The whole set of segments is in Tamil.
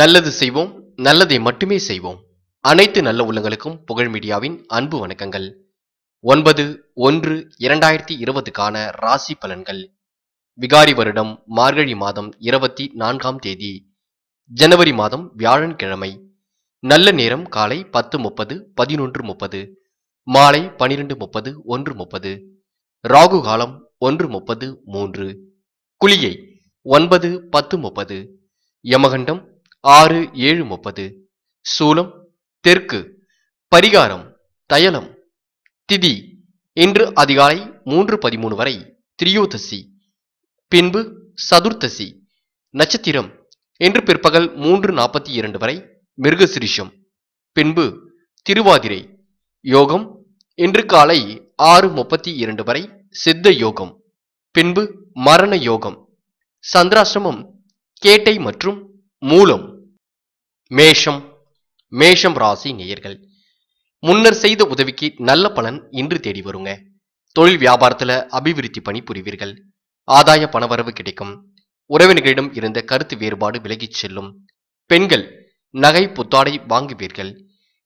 நல்லது செய்வோம் நல்லதை மட்டுமே செய்வோம் அனைத்து நல்ல உள்ளங்களுக்கும் புகழ் மீடியாவின் அன்பு வணக்கங்கள் ஒன்பது ஒன்று இரண்டாயிரத்தி இருபதுக்கான ராசி பலன்கள் விகாரி வருடம் மார்கழி மாதம் இருபத்தி நான்காம் தேதி ஜனவரி மாதம் வியாழன்கிழமை நல்ல நேரம் காலை பத்து முப்பது பதினொன்று முப்பது மாலை பனிரெண்டு முப்பது ஒன்று முப்பது ராகு காலம் ஒன்று முப்பது மூன்று குளியை ஒன்பது பத்து முப்பது யமகண்டம் ஆறு ஏழு முப்பது சூலம் தெற்கு பரிகாரம் தயலம் திதி இன்று அதிகாலை மூன்று பதிமூணு வரை திரியோதசி பின்பு சதுர்த்தசி நட்சத்திரம் இன்று பிற்பகல் மூன்று நாற்பத்தி இரண்டு வரை மிருகசிரிஷம் பின்பு திருவாதிரை யோகம் இன்று காலை ஆறு முப்பத்தி இரண்டு வரை சித்த யோகம் பின்பு மரண யோகம் சந்திராசிரமம் கேட்டை மற்றும் மூலம் மேஷம் மேஷம் ராசி நேயர்கள் முன்னர் செய்த உதவிக்கு நல்ல பலன் இன்று தேடி வருங்க தொழில் வியாபாரத்துல அபிவிருத்தி பணி புரிவீர்கள் ஆதாய பணவரவு கிடைக்கும் உறவினர்களிடம் இருந்த கருத்து வேறுபாடு விலகிச் செல்லும் பெண்கள் நகை புத்தாடை வாங்குவீர்கள்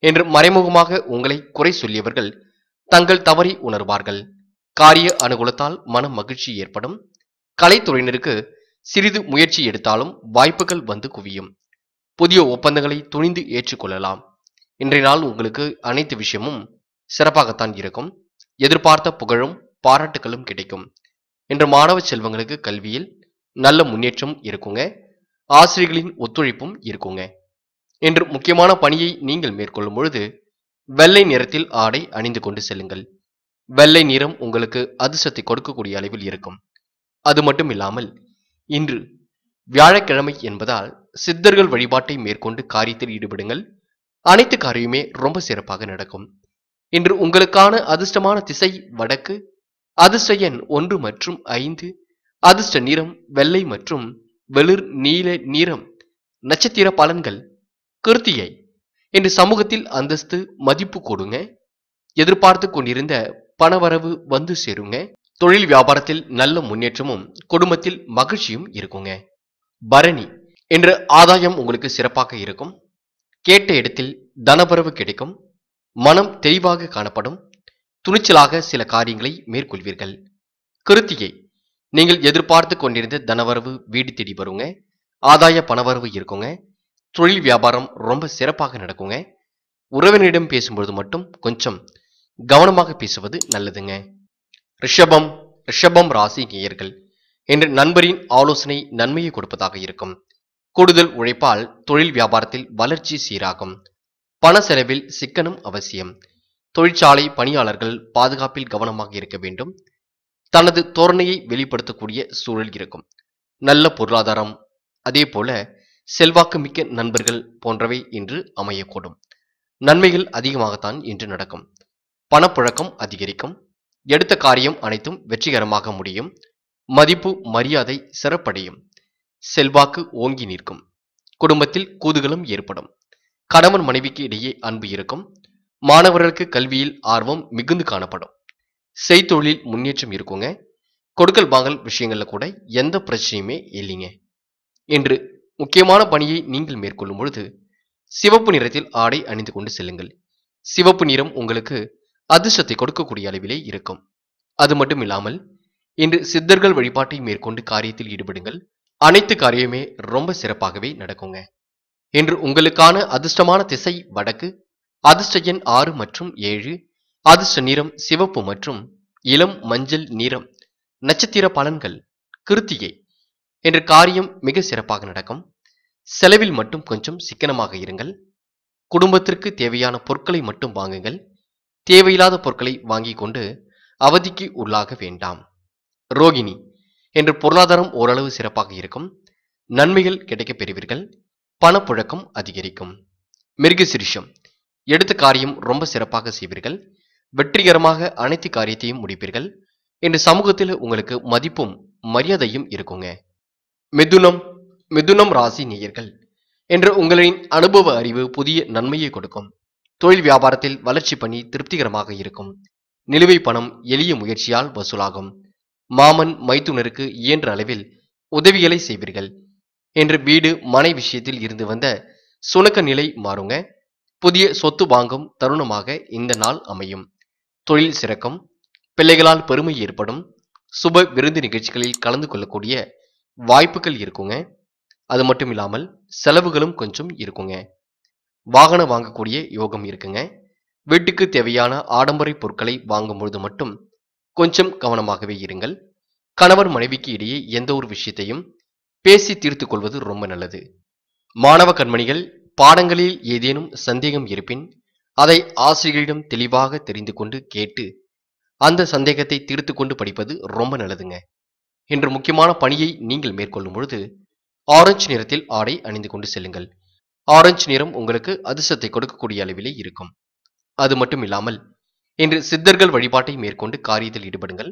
என்று மறைமுகமாக உங்களை குறை சொல்லியவர்கள் தங்கள் தவறி உணர்வார்கள் காரிய அனுகூலத்தால் மன மகிழ்ச்சி ஏற்படும் கலைத்துறையினருக்கு சிறிது முயற்சி எடுத்தாலும் வாய்ப்புகள் வந்து குவியும் புதிய ஒப்பந்தங்களை துணிந்து ஏற்றுக்கொள்ளலாம் இன்றைய நாள் உங்களுக்கு அனைத்து விஷயமும் சிறப்பாகத்தான் இருக்கும் எதிர்பார்த்த புகழும் பாராட்டுகளும் கிடைக்கும் இன்று மாணவ செல்வங்களுக்கு கல்வியில் நல்ல முன்னேற்றம் இருக்குங்க ஆசிரியர்களின் ஒத்துழைப்பும் இருக்குங்க இன்று முக்கியமான பணியை நீங்கள் மேற்கொள்ளும் பொழுது வெள்ளை நிறத்தில் ஆடை அணிந்து கொண்டு செல்லுங்கள் வெள்ளை நிறம் உங்களுக்கு அதிர்ஷ்டத்தை கொடுக்கக்கூடிய அளவில் இருக்கும் அது மட்டும் இல்லாமல் இன்று வியாழக்கிழமை என்பதால் சித்தர்கள் வழிபாட்டை மேற்கொண்டு காரியத்தில் ஈடுபடுங்கள் அனைத்து காரியமே ரொம்ப சிறப்பாக நடக்கும் இன்று உங்களுக்கான அதிர்ஷ்டமான திசை வடக்கு அதிர்ஷ்ட எண் ஒன்று மற்றும் ஐந்து அதிர்ஷ்ட நிறம் வெள்ளை மற்றும் வெளிர் நீல நிறம் நட்சத்திர பலன்கள் கிருத்தியை இன்று சமூகத்தில் அந்தஸ்து மதிப்பு கொடுங்க எதிர்பார்த்து கொண்டிருந்த பணவரவு வந்து சேருங்க தொழில் வியாபாரத்தில் நல்ல முன்னேற்றமும் குடும்பத்தில் மகிழ்ச்சியும் இருக்குங்க பரணி இன்று ஆதாயம் உங்களுக்கு சிறப்பாக இருக்கும் கேட்ட இடத்தில் தனபரவு கிடைக்கும் மனம் தெளிவாக காணப்படும் துணிச்சலாக சில காரியங்களை மேற்கொள்வீர்கள் கருத்தியை நீங்கள் எதிர்பார்த்து கொண்டிருந்த தனவரவு வீடு தேடி வருங்க ஆதாய பணவரவு இருக்குங்க தொழில் வியாபாரம் ரொம்ப சிறப்பாக நடக்குங்க உறவினரிடம் பேசும்பொழுது மட்டும் கொஞ்சம் கவனமாக பேசுவது நல்லதுங்க ரிஷபம் ரிஷபம் ராசி நேயர்கள் என்று நண்பரின் ஆலோசனை நன்மையை கொடுப்பதாக இருக்கும் கூடுதல் உழைப்பால் தொழில் வியாபாரத்தில் வளர்ச்சி சீராகும் பண செலவில் சிக்கனம் அவசியம் தொழிற்சாலை பணியாளர்கள் பாதுகாப்பில் கவனமாக இருக்க வேண்டும் தனது தோரணையை வெளிப்படுத்தக்கூடிய சூழல் இருக்கும் நல்ல பொருளாதாரம் அதே போல செல்வாக்கு மிக்க நண்பர்கள் போன்றவை இன்று அமையக்கூடும் நன்மைகள் அதிகமாகத்தான் இன்று நடக்கும் பணப்புழக்கம் அதிகரிக்கும் எடுத்த காரியம் அனைத்தும் வெற்றிகரமாக முடியும் மதிப்பு மரியாதை சிறப்படையும் செல்வாக்கு ஓங்கி நிற்கும் குடும்பத்தில் கூதுகளும் ஏற்படும் கணவன் மனைவிக்கு இடையே அன்பு இருக்கும் மாணவர்களுக்கு கல்வியில் ஆர்வம் மிகுந்து காணப்படும் செய்தொழில் முன்னேற்றம் இருக்குங்க கொடுக்கல் வாங்கல் விஷயங்கள்ல கூட எந்த பிரச்சனையுமே இல்லைங்க என்று முக்கியமான பணியை நீங்கள் மேற்கொள்ளும் பொழுது சிவப்பு நிறத்தில் ஆடை அணிந்து கொண்டு செல்லுங்கள் சிவப்பு நிறம் உங்களுக்கு அதிர்ஷ்டத்தை கொடுக்கக்கூடிய அளவிலே இருக்கும் அது மட்டும் இல்லாமல் இன்று சித்தர்கள் வழிபாட்டை மேற்கொண்டு காரியத்தில் ஈடுபடுங்கள் அனைத்து காரியமே ரொம்ப சிறப்பாகவே நடக்குங்க இன்று உங்களுக்கான அதிர்ஷ்டமான திசை வடக்கு அதிர்ஷ்ட எண் ஆறு மற்றும் ஏழு அதிர்ஷ்ட நிறம் சிவப்பு மற்றும் இளம் மஞ்சள் நிறம் நட்சத்திர பலன்கள் கிருத்திகை என்ற காரியம் மிக சிறப்பாக நடக்கும் செலவில் மட்டும் கொஞ்சம் சிக்கனமாக இருங்கள் குடும்பத்திற்கு தேவையான பொருட்களை மட்டும் வாங்குங்கள் தேவையில்லாத பொருட்களை வாங்கிக் கொண்டு அவதிக்கு உள்ளாக வேண்டாம் ரோகிணி என்று பொருளாதாரம் ஓரளவு சிறப்பாக இருக்கும் நன்மைகள் கிடைக்கப் பெறுவீர்கள் பணப்புழக்கம் அதிகரிக்கும் மிருக சிரிஷம் எடுத்த காரியம் ரொம்ப சிறப்பாக செய்வீர்கள் வெற்றிகரமாக அனைத்து காரியத்தையும் முடிப்பீர்கள் என்று சமூகத்தில் உங்களுக்கு மதிப்பும் மரியாதையும் இருக்குங்க மிதுனம் மிதுனம் ராசி நேயர்கள் என்று உங்களின் அனுபவ அறிவு புதிய நன்மையை கொடுக்கும் தொழில் வியாபாரத்தில் வளர்ச்சி பணி திருப்திகரமாக இருக்கும் நிலுவை பணம் எளிய முயற்சியால் வசூலாகும் மாமன் மைத்துனருக்கு இயன்ற அளவில் உதவிகளை செய்வீர்கள் என்று வீடு மனை விஷயத்தில் இருந்து வந்த சுணக்க நிலை மாறுங்க புதிய சொத்து வாங்கும் தருணமாக இந்த நாள் அமையும் தொழில் சிறக்கும் பிள்ளைகளால் பெருமை ஏற்படும் சுப விருந்து நிகழ்ச்சிகளில் கலந்து கொள்ளக்கூடிய வாய்ப்புகள் இருக்குங்க அது மட்டும் இல்லாமல் செலவுகளும் கொஞ்சம் இருக்குங்க வாகனம் வாங்கக்கூடிய யோகம் இருக்குங்க வீட்டுக்கு தேவையான ஆடம்பரை பொருட்களை பொழுது மட்டும் கொஞ்சம் கவனமாகவே இருங்கள் கணவர் மனைவிக்கு இடையே எந்த ஒரு விஷயத்தையும் பேசி தீர்த்துக் கொள்வது ரொம்ப நல்லது மாணவ கண்மணிகள் பாடங்களில் ஏதேனும் சந்தேகம் இருப்பின் அதை ஆசிரியரிடம் தெளிவாக தெரிந்து கொண்டு கேட்டு அந்த சந்தேகத்தை தீர்த்து கொண்டு படிப்பது ரொம்ப நல்லதுங்க இன்று முக்கியமான பணியை நீங்கள் மேற்கொள்ளும் பொழுது ஆரஞ்சு நிறத்தில் ஆடை அணிந்து கொண்டு செல்லுங்கள் ஆரஞ்சு நிறம் உங்களுக்கு அதிர்ஷ்டத்தை கொடுக்கக்கூடிய அளவிலே இருக்கும் அது மட்டும் இல்லாமல் இன்று சித்தர்கள் வழிபாட்டை மேற்கொண்டு காரியத்தில் ஈடுபடுங்கள்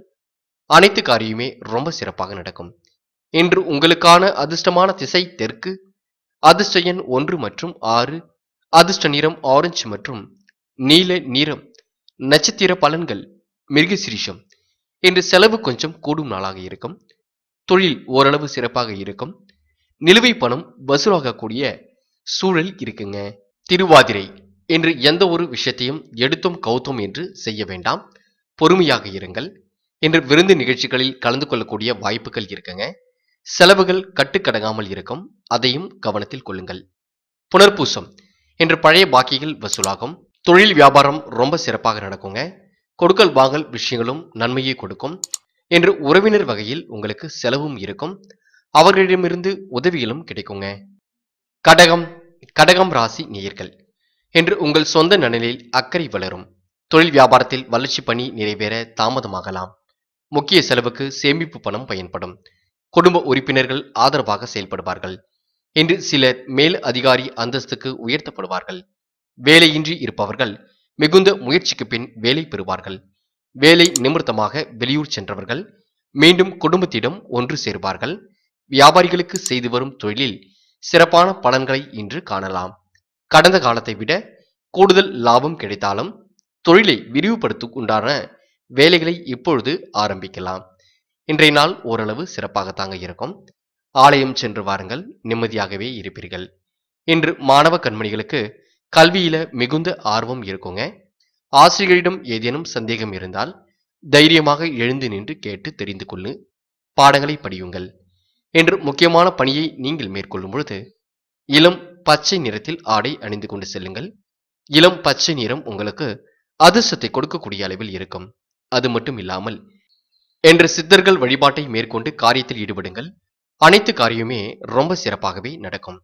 அனைத்து காரியமே ரொம்ப சிறப்பாக நடக்கும் இன்று உங்களுக்கான அதிர்ஷ்டமான திசை தெற்கு அதிர்ஷ்ட எண் ஒன்று மற்றும் ஆறு அதிர்ஷ்ட நிறம் ஆரஞ்சு மற்றும் நீல நிறம் நட்சத்திர பலன்கள் சிரிஷம் இன்று செலவு கொஞ்சம் கூடும் நாளாக இருக்கும் தொழில் ஓரளவு சிறப்பாக இருக்கும் நிலுவை பணம் வசூலாகக்கூடிய சூழல் இருக்குங்க திருவாதிரை என்று எந்த ஒரு விஷயத்தையும் எடுத்தும் கவுத்தும் என்று செய்ய வேண்டாம் பொறுமையாக இருங்கள் என்று விருந்து நிகழ்ச்சிகளில் கலந்து கொள்ளக்கூடிய வாய்ப்புகள் இருக்குங்க செலவுகள் கட்டுக்கடங்காமல் இருக்கும் அதையும் கவனத்தில் கொள்ளுங்கள் புனர்பூசம் என்று பழைய பாக்கிகள் வசூலாகும் தொழில் வியாபாரம் ரொம்ப சிறப்பாக நடக்குங்க கொடுக்கல் வாங்கல் விஷயங்களும் நன்மையை கொடுக்கும் என்று உறவினர் வகையில் உங்களுக்கு செலவும் இருக்கும் அவர்களிடமிருந்து உதவிகளும் கிடைக்குங்க கடகம் கடகம் ராசி நேயர்கள் என்று உங்கள் சொந்த நலனில் அக்கறை வளரும் தொழில் வியாபாரத்தில் வளர்ச்சி பணி நிறைவேற தாமதமாகலாம் முக்கிய செலவுக்கு சேமிப்பு பணம் பயன்படும் குடும்ப உறுப்பினர்கள் ஆதரவாக செயல்படுவார்கள் என்று சிலர் மேல் அதிகாரி அந்தஸ்துக்கு உயர்த்தப்படுவார்கள் வேலையின்றி இருப்பவர்கள் மிகுந்த முயற்சிக்கு பின் வேலை பெறுவார்கள் வேலை நிமித்தமாக வெளியூர் சென்றவர்கள் மீண்டும் குடும்பத்திடம் ஒன்று சேருவார்கள் வியாபாரிகளுக்கு செய்து வரும் தொழிலில் சிறப்பான பலன்களை இன்று காணலாம் கடந்த காலத்தை விட கூடுதல் லாபம் கிடைத்தாலும் தொழிலை விரிவுபடுத்தும் உண்டான வேலைகளை இப்பொழுது ஆரம்பிக்கலாம் இன்றைய நாள் ஓரளவு சிறப்பாகத்தாங்க இருக்கும் ஆலயம் சென்று வாருங்கள் நிம்மதியாகவே இருப்பீர்கள் இன்று மாணவ கண்மணிகளுக்கு கல்வியில மிகுந்த ஆர்வம் இருக்குங்க ஆசிரியர்களிடம் ஏதேனும் சந்தேகம் இருந்தால் தைரியமாக எழுந்து நின்று கேட்டு தெரிந்து கொள்ளு பாடங்களை படியுங்கள் என்று முக்கியமான பணியை நீங்கள் மேற்கொள்ளும் பொழுது இளம் பச்சை நிறத்தில் ஆடை அணிந்து கொண்டு செல்லுங்கள் இளம் பச்சை நிறம் உங்களுக்கு அதிர்ஷ்டத்தை கொடுக்கக்கூடிய அளவில் இருக்கும் அது மட்டும் இல்லாமல் என்று சித்தர்கள் வழிபாட்டை மேற்கொண்டு காரியத்தில் ஈடுபடுங்கள் அனைத்து காரியமே ரொம்ப சிறப்பாகவே நடக்கும்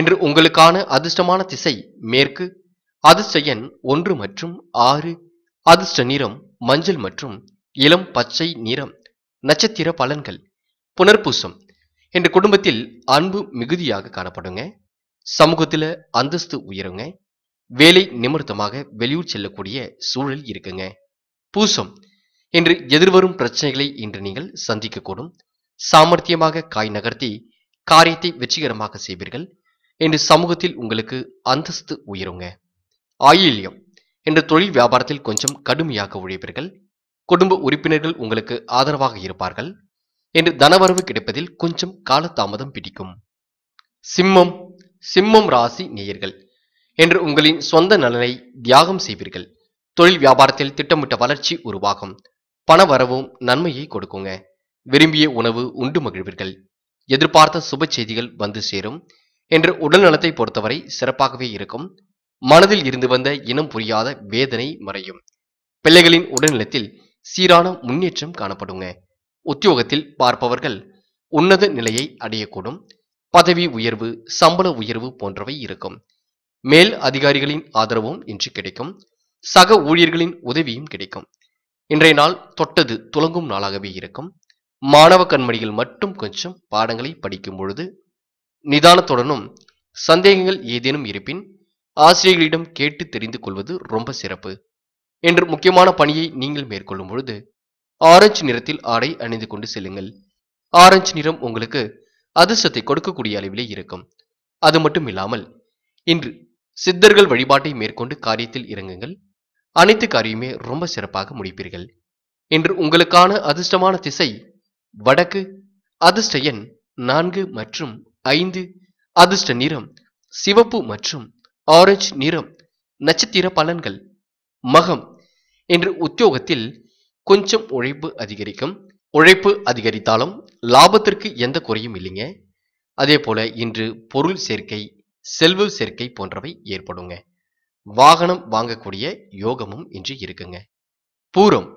என்று உங்களுக்கான அதிர்ஷ்டமான திசை மேற்கு அதிர்ஷ்ட எண் ஒன்று மற்றும் ஆறு அதிர்ஷ்ட நிறம் மஞ்சள் மற்றும் இளம் பச்சை நிறம் நட்சத்திர பலன்கள் புனர்பூசம் என்ற குடும்பத்தில் அன்பு மிகுதியாக காணப்படுங்க சமூகத்தில் அந்தஸ்து உயருங்க வேலை நிமித்தமாக வெளியூர் செல்லக்கூடிய சூழல் இருக்குங்க பூசம் என்று எதிர்வரும் பிரச்சனைகளை இன்று நீங்கள் சந்திக்கக்கூடும் சாமர்த்தியமாக காய் நகர்த்தி காரியத்தை வெற்றிகரமாக செய்வீர்கள் என்று சமூகத்தில் உங்களுக்கு அந்தஸ்து உயருங்க ஆயில்யம் என்று தொழில் வியாபாரத்தில் கொஞ்சம் கடுமையாக உழைப்பீர்கள் குடும்ப உறுப்பினர்கள் உங்களுக்கு ஆதரவாக இருப்பார்கள் என்று தனவரவு கிடைப்பதில் கொஞ்சம் காலதாமதம் பிடிக்கும் சிம்மம் சிம்மம் ராசி நேயர்கள் என்று உங்களின் சொந்த நலனை தியாகம் செய்வீர்கள் தொழில் வியாபாரத்தில் திட்டமிட்ட வளர்ச்சி உருவாகும் பண வரவும் நன்மையை கொடுக்குங்க விரும்பிய உணவு உண்டு மகிழ்வீர்கள் எதிர்பார்த்த சுப செய்திகள் வந்து சேரும் என்று உடல் நலத்தை பொறுத்தவரை சிறப்பாகவே இருக்கும் மனதில் இருந்து வந்த இனம் புரியாத வேதனை மறையும் பிள்ளைகளின் உடல்நலத்தில் சீரான முன்னேற்றம் காணப்படுங்க உத்தியோகத்தில் பார்ப்பவர்கள் உன்னத நிலையை அடையக்கூடும் பதவி உயர்வு சம்பள உயர்வு போன்றவை இருக்கும் மேல் அதிகாரிகளின் ஆதரவும் இன்று கிடைக்கும் சக ஊழியர்களின் உதவியும் கிடைக்கும் இன்றைய நாள் தொட்டது துலங்கும் நாளாகவே இருக்கும் மாணவ கண்மணியில் மட்டும் கொஞ்சம் பாடங்களை படிக்கும் பொழுது நிதானத்துடனும் சந்தேகங்கள் ஏதேனும் இருப்பின் ஆசிரியர்களிடம் கேட்டு தெரிந்து கொள்வது ரொம்ப சிறப்பு என்று முக்கியமான பணியை நீங்கள் மேற்கொள்ளும் பொழுது ஆரஞ்சு நிறத்தில் ஆடை அணிந்து கொண்டு செல்லுங்கள் ஆரஞ்சு நிறம் உங்களுக்கு அதிர்ஷ்டத்தை கொடுக்கக்கூடிய அளவிலே இருக்கும் அது மட்டும் இல்லாமல் இன்று சித்தர்கள் வழிபாட்டை மேற்கொண்டு காரியத்தில் இறங்குங்கள் அனைத்து காரியமே ரொம்ப சிறப்பாக முடிப்பீர்கள் இன்று உங்களுக்கான அதிர்ஷ்டமான திசை வடக்கு அதிர்ஷ்ட எண் நான்கு மற்றும் ஐந்து அதிர்ஷ்ட நிறம் சிவப்பு மற்றும் ஆரஞ்சு நிறம் நட்சத்திர பலன்கள் மகம் என்று உத்தியோகத்தில் கொஞ்சம் உழைப்பு அதிகரிக்கும் உழைப்பு அதிகரித்தாலும் லாபத்திற்கு எந்த குறையும் இல்லைங்க அதே போல இன்று பொருள் சேர்க்கை செல்வ சேர்க்கை போன்றவை ஏற்படுங்க வாகனம் வாங்கக்கூடிய யோகமும் இன்று இருக்குங்க பூரம்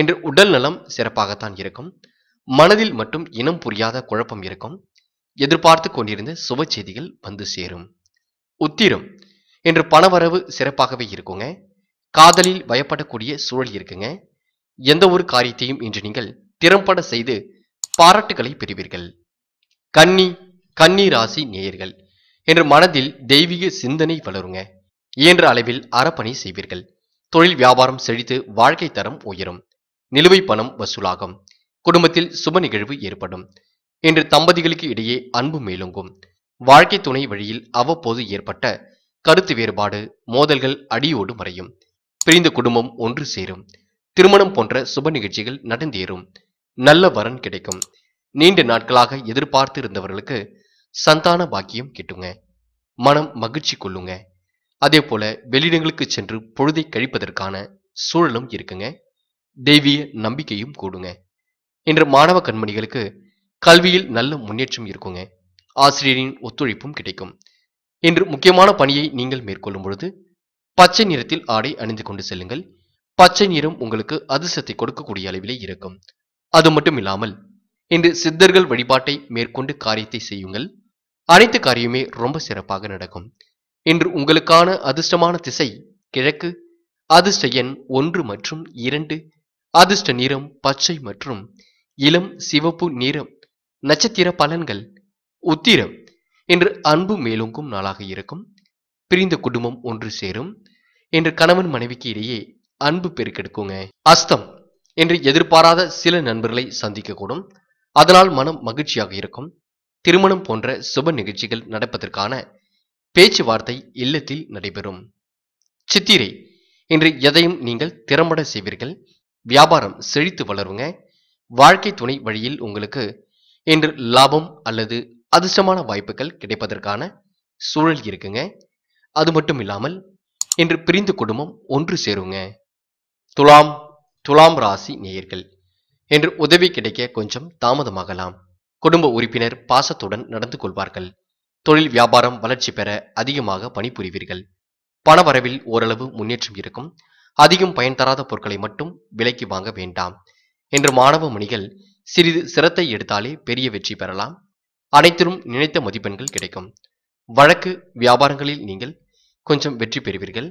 இன்று உடல் நலம் சிறப்பாகத்தான் இருக்கும் மனதில் மட்டும் இனம் புரியாத குழப்பம் இருக்கும் எதிர்பார்த்து கொண்டிருந்த சுப செய்திகள் வந்து சேரும் உத்திரம் இன்று பணவரவு சிறப்பாகவே இருக்குங்க காதலில் பயப்படக்கூடிய சூழல் இருக்குங்க எந்த ஒரு காரியத்தையும் இன்று நீங்கள் திறம்பட செய்து பாராட்டுகளை பெறுவீர்கள் கன்னி கன்னி ராசி நேயர்கள் என்று மனதில் தெய்வீக சிந்தனை வளருங்க இயன்ற அளவில் அறப்பணி செய்வீர்கள் தொழில் வியாபாரம் செழித்து வாழ்க்கை தரம் உயரும் நிலுவை பணம் வசூலாகும் குடும்பத்தில் சுப நிகழ்வு ஏற்படும் என்று தம்பதிகளுக்கு இடையே அன்பு மேலோங்கும் வாழ்க்கை துணை வழியில் அவ்வப்போது ஏற்பட்ட கருத்து வேறுபாடு மோதல்கள் அடியோடு மறையும் பிரிந்த குடும்பம் ஒன்று சேரும் திருமணம் போன்ற சுப நிகழ்ச்சிகள் நடந்தேறும் நல்ல வரன் கிடைக்கும் நீண்ட நாட்களாக எதிர்பார்த்து இருந்தவர்களுக்கு சந்தான பாக்கியம் கிட்டுங்க மனம் மகிழ்ச்சி கொள்ளுங்க அதே போல வெளியிடங்களுக்கு சென்று பொழுதை கழிப்பதற்கான சூழலும் இருக்குங்க தெய்வீய நம்பிக்கையும் கூடுங்க இன்று மாணவ கண்மணிகளுக்கு கல்வியில் நல்ல முன்னேற்றம் இருக்குங்க ஆசிரியரின் ஒத்துழைப்பும் கிடைக்கும் இன்று முக்கியமான பணியை நீங்கள் மேற்கொள்ளும் பொழுது பச்சை நிறத்தில் ஆடை அணிந்து கொண்டு செல்லுங்கள் பச்சை நீரும் உங்களுக்கு அதிர்ஷ்டத்தை கொடுக்கக்கூடிய அளவிலே இருக்கும் அது மட்டும் இல்லாமல் இன்று சித்தர்கள் வழிபாட்டை மேற்கொண்டு காரியத்தை செய்யுங்கள் அனைத்து காரியமே ரொம்ப சிறப்பாக நடக்கும் இன்று உங்களுக்கான அதிர்ஷ்டமான திசை கிழக்கு அதிர்ஷ்ட எண் ஒன்று மற்றும் இரண்டு அதிர்ஷ்ட நிறம் பச்சை மற்றும் இளம் சிவப்பு நிறம் நட்சத்திர பலன்கள் உத்திரம் என்று அன்பு மேலோங்கும் நாளாக இருக்கும் பிரிந்த குடும்பம் ஒன்று சேரும் என்று கணவன் மனைவிக்கு இடையே அன்பு பெருக்கெடுக்குங்க அஸ்தம் என்று எதிர்பாராத சில நண்பர்களை சந்திக்கக்கூடும் அதனால் மனம் மகிழ்ச்சியாக இருக்கும் திருமணம் போன்ற சுப நிகழ்ச்சிகள் நடப்பதற்கான பேச்சுவார்த்தை இல்லத்தில் நடைபெறும் சித்திரை இன்று எதையும் நீங்கள் திறம்பட செய்வீர்கள் வியாபாரம் செழித்து வளருங்க வாழ்க்கை துணை வழியில் உங்களுக்கு இன்று லாபம் அல்லது அதிர்ஷ்டமான வாய்ப்புகள் கிடைப்பதற்கான சூழல் இருக்குங்க அது மட்டும் இல்லாமல் இன்று பிரிந்து குடும்பம் ஒன்று சேருங்க துலாம் துலாம் ராசி நேயர்கள் என்று உதவி கிடைக்க கொஞ்சம் தாமதமாகலாம் குடும்ப உறுப்பினர் பாசத்துடன் நடந்து கொள்வார்கள் தொழில் வியாபாரம் வளர்ச்சி பெற அதிகமாக பணிபுரிவீர்கள் பணவரவில் ஓரளவு முன்னேற்றம் இருக்கும் அதிகம் பயன் தராத பொருட்களை மட்டும் விலைக்கு வாங்க வேண்டாம் என்று மாணவ மணிகள் சிறிது சிரத்தை எடுத்தாலே பெரிய வெற்றி பெறலாம் அனைத்திலும் நினைத்த மதிப்பெண்கள் கிடைக்கும் வழக்கு வியாபாரங்களில் நீங்கள் கொஞ்சம் வெற்றி பெறுவீர்கள்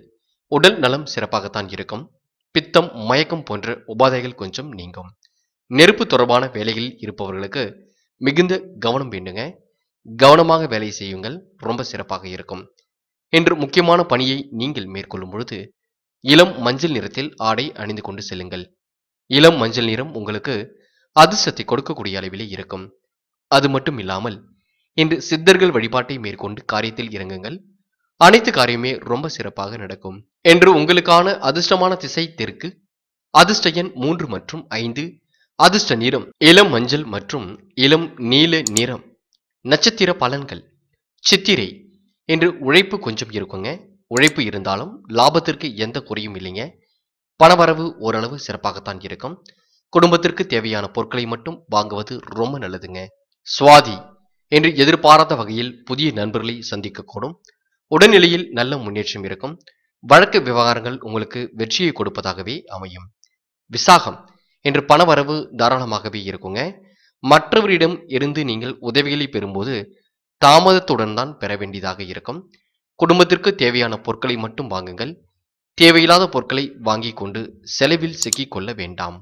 உடல் நலம் சிறப்பாகத்தான் இருக்கும் பித்தம் மயக்கம் போன்ற உபாதைகள் கொஞ்சம் நீங்கும் நெருப்பு தொடர்பான வேலைகள் இருப்பவர்களுக்கு மிகுந்த கவனம் வேண்டுங்க கவனமாக வேலை செய்யுங்கள் ரொம்ப சிறப்பாக இருக்கும் என்று முக்கியமான பணியை நீங்கள் மேற்கொள்ளும் பொழுது இளம் மஞ்சள் நிறத்தில் ஆடை அணிந்து கொண்டு செல்லுங்கள் இளம் மஞ்சள் நிறம் உங்களுக்கு அதிர்ஷ்டத்தை கொடுக்கக்கூடிய அளவிலே இருக்கும் அது மட்டும் இல்லாமல் இன்று சித்தர்கள் வழிபாட்டை மேற்கொண்டு காரியத்தில் இறங்குங்கள் அனைத்து காரியமே ரொம்ப சிறப்பாக நடக்கும் என்று உங்களுக்கான அதிர்ஷ்டமான திசை தெற்கு அதிர்ஷ்ட எண் மூன்று மற்றும் ஐந்து அதிர்ஷ்ட நிறம் இளம் மஞ்சள் மற்றும் இளம் நீல நிறம் நட்சத்திர பலன்கள் சித்திரை என்று உழைப்பு கொஞ்சம் இருக்குங்க உழைப்பு இருந்தாலும் லாபத்திற்கு எந்த குறையும் இல்லைங்க பணவரவு ஓரளவு சிறப்பாகத்தான் இருக்கும் குடும்பத்திற்கு தேவையான பொருட்களை மட்டும் வாங்குவது ரொம்ப நல்லதுங்க சுவாதி என்று எதிர்பாராத வகையில் புதிய நண்பர்களை சந்திக்கக்கூடும் உடல்நிலையில் நல்ல முன்னேற்றம் இருக்கும் வழக்கு விவகாரங்கள் உங்களுக்கு வெற்றியை கொடுப்பதாகவே அமையும் விசாகம் என்று பணவரவு தாராளமாகவே இருக்குங்க மற்றவரிடம் இருந்து நீங்கள் உதவிகளை பெறும்போது தாமதத்துடன் தான் பெற வேண்டியதாக இருக்கும் குடும்பத்திற்கு தேவையான பொருட்களை மட்டும் வாங்குங்கள் தேவையில்லாத பொருட்களை வாங்கி கொண்டு செலவில் சிக்கிக்கொள்ள வேண்டாம்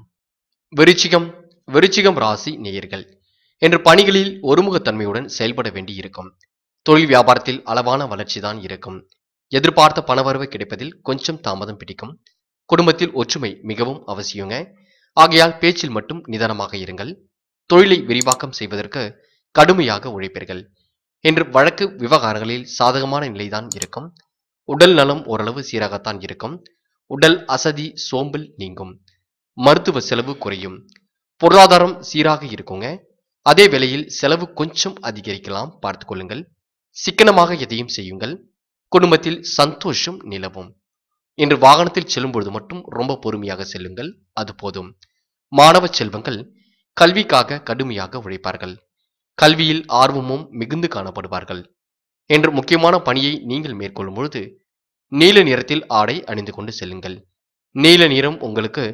விருச்சிகம் விருச்சிகம் ராசி நேயர்கள் என்று பணிகளில் ஒருமுகத்தன்மையுடன் செயல்பட வேண்டியிருக்கும் தொழில் வியாபாரத்தில் அளவான வளர்ச்சி தான் இருக்கும் எதிர்பார்த்த பணவரவு கிடைப்பதில் கொஞ்சம் தாமதம் பிடிக்கும் குடும்பத்தில் ஒற்றுமை மிகவும் அவசியங்க ஆகையால் பேச்சில் மட்டும் நிதானமாக இருங்கள் தொழிலை விரிவாக்கம் செய்வதற்கு கடுமையாக உழைப்பீர்கள் என்று வழக்கு விவகாரங்களில் சாதகமான நிலைதான் இருக்கும் உடல் நலம் ஓரளவு சீராகத்தான் இருக்கும் உடல் அசதி சோம்பல் நீங்கும் மருத்துவ செலவு குறையும் பொருளாதாரம் சீராக இருக்குங்க அதே வேளையில் செலவு கொஞ்சம் அதிகரிக்கலாம் பார்த்து கொள்ளுங்கள் சிக்கனமாக எதையும் செய்யுங்கள் குடும்பத்தில் சந்தோஷம் நிலவும் இன்று வாகனத்தில் செல்லும் பொழுது மட்டும் ரொம்ப பொறுமையாக செல்லுங்கள் அது போதும் மாணவ செல்வங்கள் கல்விக்காக கடுமையாக உழைப்பார்கள் கல்வியில் ஆர்வமும் மிகுந்து காணப்படுவார்கள் என்று முக்கியமான பணியை நீங்கள் மேற்கொள்ளும் பொழுது நீல நிறத்தில் ஆடை அணிந்து கொண்டு செல்லுங்கள் நீல நிறம் உங்களுக்கு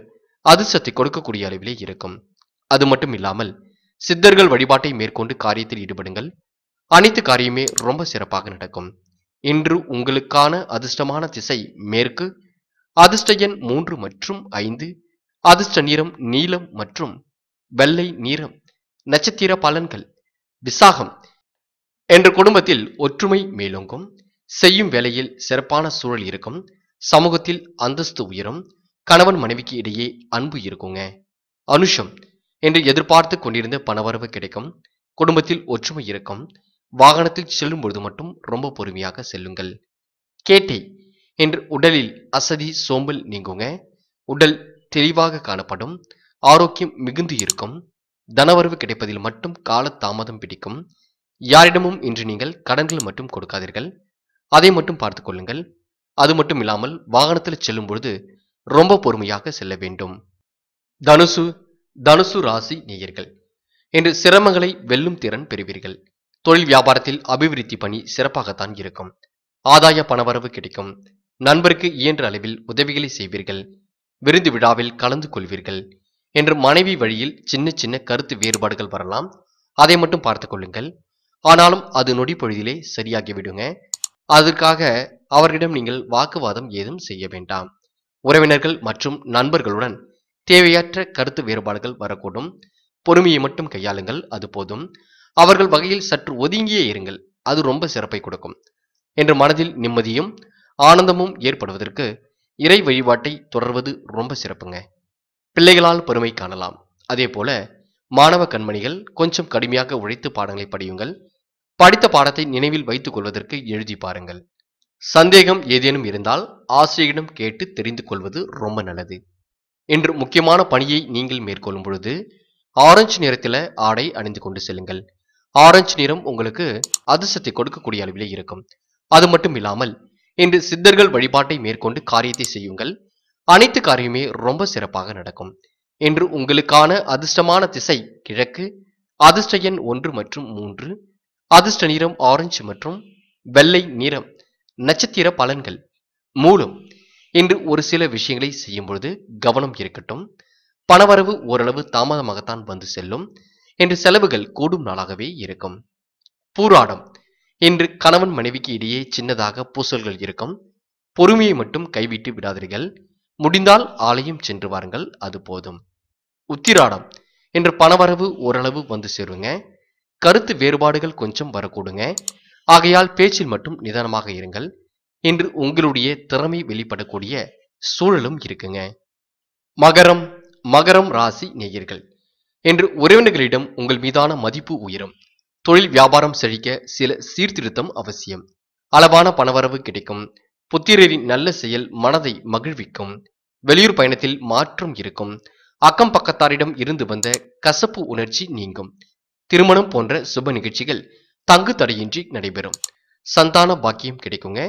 அதிர்ஷ்டத்தை கொடுக்கக்கூடிய அளவிலே இருக்கும் அது மட்டும் இல்லாமல் சித்தர்கள் வழிபாட்டை மேற்கொண்டு காரியத்தில் ஈடுபடுங்கள் அனைத்து காரியமே ரொம்ப சிறப்பாக நடக்கும் இன்று உங்களுக்கான அதிர்ஷ்டமான திசை மேற்கு அதிர்ஷ்ட எண் மூன்று மற்றும் ஐந்து அதிர்ஷ்ட நிறம் நீலம் மற்றும் வெள்ளை நிறம் நட்சத்திர பலன்கள் விசாகம் என்ற குடும்பத்தில் ஒற்றுமை மேலோங்கும் செய்யும் வேலையில் சிறப்பான சூழல் இருக்கும் சமூகத்தில் அந்தஸ்து உயரும் கணவன் மனைவிக்கு இடையே அன்பு இருக்குங்க அனுஷம் என்று எதிர்பார்த்து கொண்டிருந்த பணவரவு கிடைக்கும் குடும்பத்தில் ஒற்றுமை இருக்கும் வாகனத்தில் செல்லும் பொழுது மட்டும் ரொம்ப பொறுமையாக செல்லுங்கள் கேட்டை என்று உடலில் அசதி சோம்பல் நீங்குங்க உடல் தெளிவாக காணப்படும் ஆரோக்கியம் மிகுந்து இருக்கும் தனவரவு கிடைப்பதில் மட்டும் கால தாமதம் பிடிக்கும் யாரிடமும் இன்று நீங்கள் கடன்கள் மட்டும் கொடுக்காதீர்கள் அதை மட்டும் பார்த்து கொள்ளுங்கள் அது மட்டும் இல்லாமல் வாகனத்தில் செல்லும் பொழுது ரொம்ப பொறுமையாக செல்ல வேண்டும் தனுசு தனுசு ராசி நேயர்கள் என்று சிரமங்களை வெல்லும் திறன் பெறுவீர்கள் தொழில் வியாபாரத்தில் அபிவிருத்தி பணி சிறப்பாகத்தான் இருக்கும் ஆதாய பணவரவு கிடைக்கும் நண்பருக்கு இயன்ற அளவில் உதவிகளை செய்வீர்கள் விருந்து விழாவில் கலந்து கொள்வீர்கள் என்று மனைவி வழியில் சின்ன சின்ன கருத்து வேறுபாடுகள் வரலாம் அதை மட்டும் பார்த்து கொள்ளுங்கள் ஆனாலும் அது நொடி பொழுதிலே சரியாகி விடுங்க அதற்காக அவர்களிடம் நீங்கள் வாக்குவாதம் ஏதும் செய்ய வேண்டாம் உறவினர்கள் மற்றும் நண்பர்களுடன் தேவையற்ற கருத்து வேறுபாடுகள் வரக்கூடும் பொறுமையை மட்டும் கையாளுங்கள் அது போதும் அவர்கள் வகையில் சற்று ஒதுங்கியே இருங்கள் அது ரொம்ப சிறப்பை கொடுக்கும் என்று மனதில் நிம்மதியும் ஆனந்தமும் ஏற்படுவதற்கு இறை வழிபாட்டை தொடர்வது ரொம்ப சிறப்புங்க பிள்ளைகளால் பெருமை காணலாம் அதே போல மாணவ கண்மணிகள் கொஞ்சம் கடுமையாக உழைத்து பாடங்களை படியுங்கள் படித்த பாடத்தை நினைவில் வைத்துக் கொள்வதற்கு எழுதி பாருங்கள் சந்தேகம் ஏதேனும் இருந்தால் ஆசிரியரிடம் கேட்டு தெரிந்து கொள்வது ரொம்ப நல்லது இன்று முக்கியமான பணியை நீங்கள் மேற்கொள்ளும் பொழுது ஆரஞ்சு நிறத்தில் ஆடை அணிந்து கொண்டு செல்லுங்கள் ஆரஞ்சு நிறம் உங்களுக்கு அதிர்ஷ்டத்தை கொடுக்கக்கூடிய அளவிலே இருக்கும் அது மட்டும் இல்லாமல் இன்று சித்தர்கள் வழிபாட்டை மேற்கொண்டு காரியத்தை செய்யுங்கள் அனைத்து காரியமே ரொம்ப சிறப்பாக நடக்கும் இன்று உங்களுக்கான அதிர்ஷ்டமான திசை கிழக்கு அதிர்ஷ்ட எண் ஒன்று மற்றும் மூன்று அதிர்ஷ்ட நிறம் ஆரஞ்சு மற்றும் வெள்ளை நிறம் நட்சத்திர பலன்கள் மூலம் இன்று ஒரு சில விஷயங்களை செய்யும் பொழுது கவனம் இருக்கட்டும் பணவரவு ஓரளவு தாமதமாகத்தான் வந்து செல்லும் என்று செலவுகள் கூடும் நாளாகவே இருக்கும் பூராடம் என்று கணவன் மனைவிக்கு இடையே சின்னதாக பூசல்கள் இருக்கும் பொறுமையை மட்டும் கைவிட்டு விடாதீர்கள் முடிந்தால் ஆலயம் சென்று வாருங்கள் அது போதும் உத்திராடம் என்று பணவரவு ஓரளவு வந்து சேருங்க கருத்து வேறுபாடுகள் கொஞ்சம் வரக்கூடுங்க ஆகையால் பேச்சில் மட்டும் நிதானமாக இருங்கள் என்று உங்களுடைய திறமை வெளிப்படக்கூடிய சூழலும் இருக்குங்க மகரம் மகரம் ராசி நெய்யர்கள் என்று உறவினர்களிடம் உங்கள் மீதான மதிப்பு உயரும் தொழில் வியாபாரம் செழிக்க சில சீர்திருத்தம் அவசியம் அளவான பணவரவு கிடைக்கும் புத்திரரின் நல்ல செயல் மனதை மகிழ்விக்கும் வெளியூர் பயணத்தில் மாற்றம் இருக்கும் அக்கம் பக்கத்தாரிடம் இருந்து வந்த கசப்பு உணர்ச்சி நீங்கும் திருமணம் போன்ற சுப நிகழ்ச்சிகள் தங்கு தடையின்றி நடைபெறும் சந்தான பாக்கியம் கிடைக்குங்க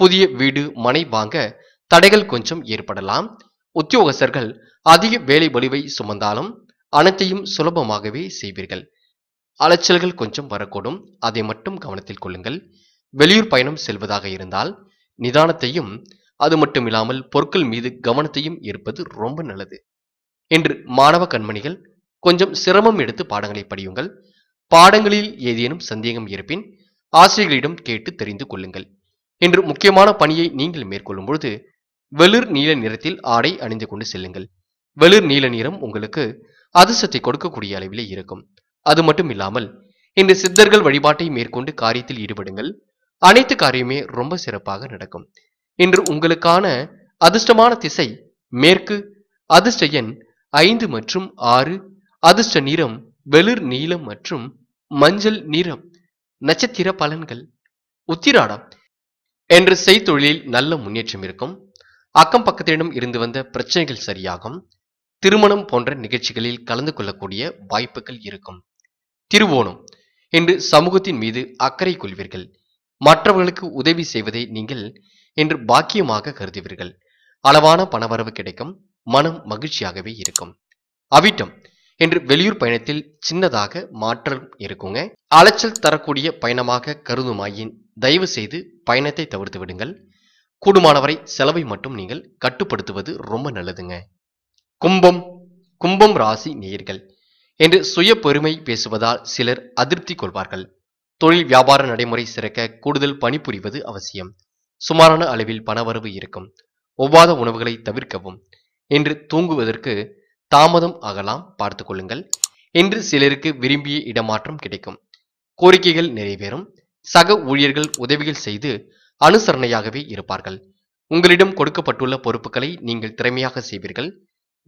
புதிய வீடு மனை வாங்க தடைகள் கொஞ்சம் ஏற்படலாம் உத்தியோகஸ்தர்கள் அதிக வேலை வலுவை சுமந்தாலும் அனைத்தையும் சுலபமாகவே செய்வீர்கள் அலைச்சல்கள் கொஞ்சம் வரக்கூடும் அதை மட்டும் கவனத்தில் கொள்ளுங்கள் வெளியூர் பயணம் செல்வதாக இருந்தால் நிதானத்தையும் அது மட்டும் இல்லாமல் பொருட்கள் மீது கவனத்தையும் இருப்பது ரொம்ப நல்லது என்று மாணவ கண்மணிகள் கொஞ்சம் சிரமம் எடுத்து பாடங்களை படியுங்கள் பாடங்களில் ஏதேனும் சந்தேகம் இருப்பின் ஆசிரியர்களிடம் கேட்டு தெரிந்து கொள்ளுங்கள் என்று முக்கியமான பணியை நீங்கள் மேற்கொள்ளும் பொழுது வெளிர் நீல நிறத்தில் ஆடை அணிந்து கொண்டு செல்லுங்கள் வெளிர் நீல நிறம் உங்களுக்கு அதிர்ஷ்டத்தை கொடுக்கக்கூடிய அளவிலே இருக்கும் அது மட்டும் இல்லாமல் இந்த சித்தர்கள் வழிபாட்டை மேற்கொண்டு காரியத்தில் ஈடுபடுங்கள் அனைத்து காரியமே ரொம்ப சிறப்பாக நடக்கும் இன்று உங்களுக்கான அதிர்ஷ்டமான திசை மேற்கு அதிர்ஷ்ட எண் ஐந்து மற்றும் ஆறு அதிர்ஷ்ட நிறம் வெளிர் நீலம் மற்றும் மஞ்சள் நிறம் நட்சத்திர பலன்கள் உத்திராடம் என்ற செய்தொழிலில் நல்ல முன்னேற்றம் இருக்கும் அக்கம் பக்கத்திடம் இருந்து வந்த பிரச்சனைகள் சரியாகும் திருமணம் போன்ற நிகழ்ச்சிகளில் கலந்து கொள்ளக்கூடிய வாய்ப்புகள் இருக்கும் திருவோணம் என்று சமூகத்தின் மீது அக்கறை கொள்வீர்கள் மற்றவர்களுக்கு உதவி செய்வதை நீங்கள் என்று பாக்கியமாக கருதுவீர்கள் அளவான பணவரவு கிடைக்கும் மனம் மகிழ்ச்சியாகவே இருக்கும் அவிட்டம் என்று வெளியூர் பயணத்தில் சின்னதாக மாற்றம் இருக்குங்க அலைச்சல் தரக்கூடிய பயணமாக கருதுமாயின் தயவு செய்து பயணத்தை தவிர்த்து விடுங்கள் கூடுமானவரை செலவை மட்டும் நீங்கள் கட்டுப்படுத்துவது ரொம்ப நல்லதுங்க கும்பம் கும்பம் ராசி நேயர்கள் என்று சுய பெருமை பேசுவதால் சிலர் அதிருப்தி கொள்வார்கள் தொழில் வியாபார நடைமுறை சிறக்க கூடுதல் பணிபுரிவது அவசியம் சுமாரான அளவில் பணவரவு இருக்கும் ஒவ்வாத உணவுகளை தவிர்க்கவும் என்று தூங்குவதற்கு தாமதம் ஆகலாம் பார்த்து கொள்ளுங்கள் என்று சிலருக்கு விரும்பிய இடமாற்றம் கிடைக்கும் கோரிக்கைகள் நிறைவேறும் சக ஊழியர்கள் உதவிகள் செய்து அனுசரணையாகவே இருப்பார்கள் உங்களிடம் கொடுக்கப்பட்டுள்ள பொறுப்புகளை நீங்கள் திறமையாக செய்வீர்கள்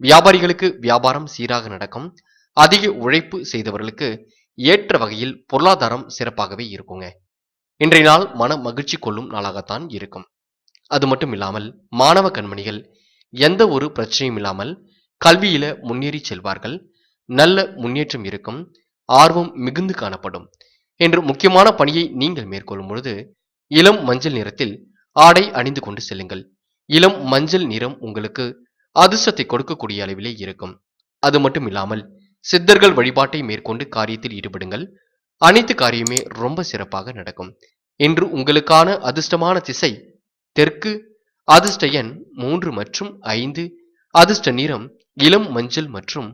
வியாபாரிகளுக்கு வியாபாரம் சீராக நடக்கும் அதிக உழைப்பு செய்தவர்களுக்கு ஏற்ற வகையில் பொருளாதாரம் சிறப்பாகவே இருக்குங்க இன்றைய நாள் மன மகிழ்ச்சி கொள்ளும் நாளாகத்தான் இருக்கும் அது மட்டும் இல்லாமல் மாணவ கண்மணிகள் எந்த ஒரு பிரச்சனையும் இல்லாமல் கல்வியில முன்னேறி செல்வார்கள் நல்ல முன்னேற்றம் இருக்கும் ஆர்வம் மிகுந்து காணப்படும் என்று முக்கியமான பணியை நீங்கள் மேற்கொள்ளும் பொழுது இளம் மஞ்சள் நிறத்தில் ஆடை அணிந்து கொண்டு செல்லுங்கள் இளம் மஞ்சள் நிறம் உங்களுக்கு அதிர்ஷ்டத்தை கொடுக்கக்கூடிய அளவிலே இருக்கும் அது மட்டும் இல்லாமல் சித்தர்கள் வழிபாட்டை மேற்கொண்டு காரியத்தில் ஈடுபடுங்கள் அனைத்து காரியமே ரொம்ப சிறப்பாக நடக்கும் இன்று உங்களுக்கான அதிர்ஷ்டமான திசை தெற்கு அதிர்ஷ்ட எண் மூன்று மற்றும் ஐந்து அதிர்ஷ்ட நிறம் இளம் மஞ்சள் மற்றும்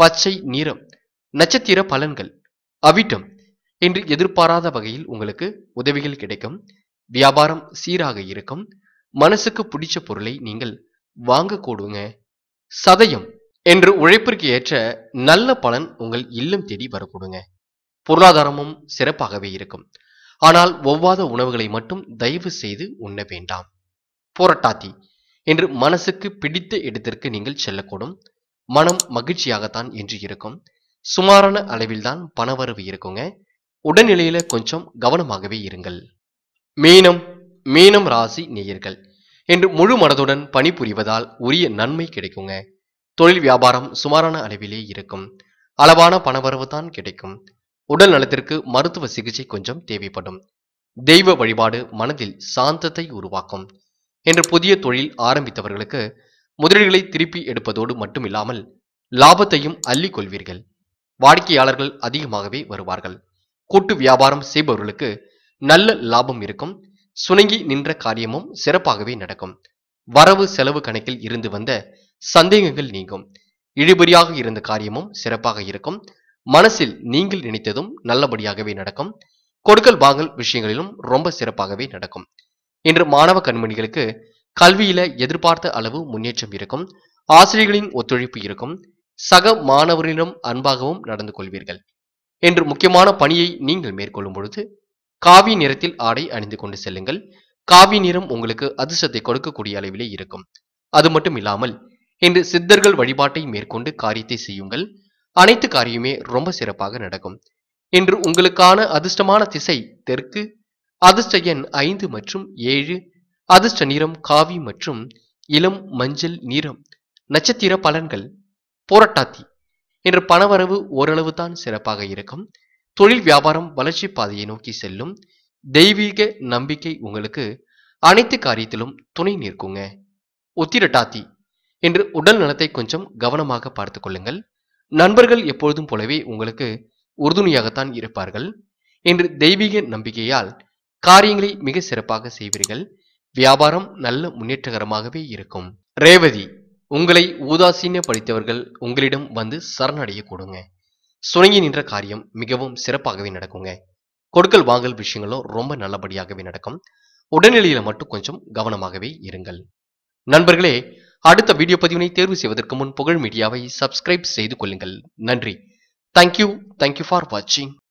பச்சை நிறம் நட்சத்திர பலன்கள் அவிட்டம் என்று எதிர்பாராத வகையில் உங்களுக்கு உதவிகள் கிடைக்கும் வியாபாரம் சீராக இருக்கும் மனசுக்கு பிடிச்ச பொருளை நீங்கள் வாங்கக்கூடுங்க சதயம் என்று உழைப்பிற்கு ஏற்ற நல்ல பலன் உங்கள் இல்லம் தேடி வரக்கூடுங்க பொருளாதாரமும் சிறப்பாகவே இருக்கும் ஆனால் ஒவ்வாத உணவுகளை மட்டும் தயவு செய்து உண்ண வேண்டாம் போரட்டாத்தி என்று மனசுக்கு பிடித்த இடத்திற்கு நீங்கள் செல்லக்கூடும் மனம் மகிழ்ச்சியாகத்தான் என்று இருக்கும் சுமாரான அளவில்தான் பணவரவு இருக்குங்க உடல்நிலையில கொஞ்சம் கவனமாகவே இருங்கள் மீனம் மீனம் ராசி நேயர்கள் என்று முழு மனதுடன் பணிபுரிவதால் உரிய நன்மை கிடைக்குங்க தொழில் வியாபாரம் சுமாரான அளவிலே இருக்கும் அளவான பணவரவு தான் கிடைக்கும் உடல் நலத்திற்கு மருத்துவ சிகிச்சை கொஞ்சம் தேவைப்படும் தெய்வ வழிபாடு மனதில் சாந்தத்தை உருவாக்கும் என்று புதிய தொழில் ஆரம்பித்தவர்களுக்கு முதலீடுகளை திருப்பி எடுப்பதோடு மட்டுமில்லாமல் லாபத்தையும் அள்ளிக் கொள்வீர்கள் வாடிக்கையாளர்கள் அதிகமாகவே வருவார்கள் கூட்டு வியாபாரம் செய்பவர்களுக்கு நல்ல லாபம் இருக்கும் சுணங்கி நின்ற காரியமும் சிறப்பாகவே நடக்கும் வரவு செலவு கணக்கில் இருந்து வந்த சந்தேகங்கள் நீங்கும் இழிபறியாக இருந்த காரியமும் சிறப்பாக இருக்கும் மனசில் நீங்கள் நினைத்ததும் நல்லபடியாகவே நடக்கும் கொடுக்கல் வாங்கல் விஷயங்களிலும் ரொம்ப சிறப்பாகவே நடக்கும் இன்று மாணவ கண்மணிகளுக்கு கல்வியில எதிர்பார்த்த அளவு முன்னேற்றம் இருக்கும் ஆசிரியர்களின் ஒத்துழைப்பு இருக்கும் சக மாணவரிடம் அன்பாகவும் நடந்து கொள்வீர்கள் என்று முக்கியமான பணியை நீங்கள் மேற்கொள்ளும் பொழுது காவி நிறத்தில் ஆடை அணிந்து கொண்டு செல்லுங்கள் காவி நிறம் உங்களுக்கு அதிர்ஷ்டத்தை கொடுக்கக்கூடிய அளவிலே இருக்கும் அது மட்டும் இல்லாமல் இன்று சித்தர்கள் வழிபாட்டை மேற்கொண்டு காரியத்தை செய்யுங்கள் அனைத்து காரியமே ரொம்ப சிறப்பாக நடக்கும் இன்று உங்களுக்கான அதிர்ஷ்டமான திசை தெற்கு அதிர்ஷ்ட எண் ஐந்து மற்றும் ஏழு அதிர்ஷ்ட நிறம் காவி மற்றும் இளம் மஞ்சள் நிறம் நட்சத்திர பலன்கள் போராட்டாத்தி என்று பணவரவு ஓரளவு தான் சிறப்பாக இருக்கும் தொழில் வியாபாரம் வளர்ச்சி பாதையை நோக்கி செல்லும் தெய்வீக நம்பிக்கை உங்களுக்கு அனைத்து காரியத்திலும் துணை நிற்குங்க ஒத்திரட்டாத்தி என்று உடல் நலத்தை கொஞ்சம் கவனமாக பார்த்து கொள்ளுங்கள் நண்பர்கள் எப்பொழுதும் போலவே உங்களுக்கு உறுதுணையாகத்தான் இருப்பார்கள் என்று தெய்வீக நம்பிக்கையால் காரியங்களை மிக சிறப்பாக செய்வீர்கள் வியாபாரம் நல்ல முன்னேற்றகரமாகவே இருக்கும் ரேவதி உங்களை ஊதாசீன படித்தவர்கள் உங்களிடம் வந்து சரணடைய கொடுங்க சுணங்கி நின்ற காரியம் மிகவும் சிறப்பாகவே நடக்குங்க கொடுக்கல் வாங்கல் விஷயங்களும் ரொம்ப நல்லபடியாகவே நடக்கும் உடல்நிலையில மட்டும் கொஞ்சம் கவனமாகவே இருங்கள் நண்பர்களே அடுத்த வீடியோ பதிவினை தேர்வு செய்வதற்கு முன் புகழ் மீடியாவை சப்ஸ்கிரைப் செய்து கொள்ளுங்கள் நன்றி தேங்க்யூ தேங்க்யூ ஃபார் வாட்சிங்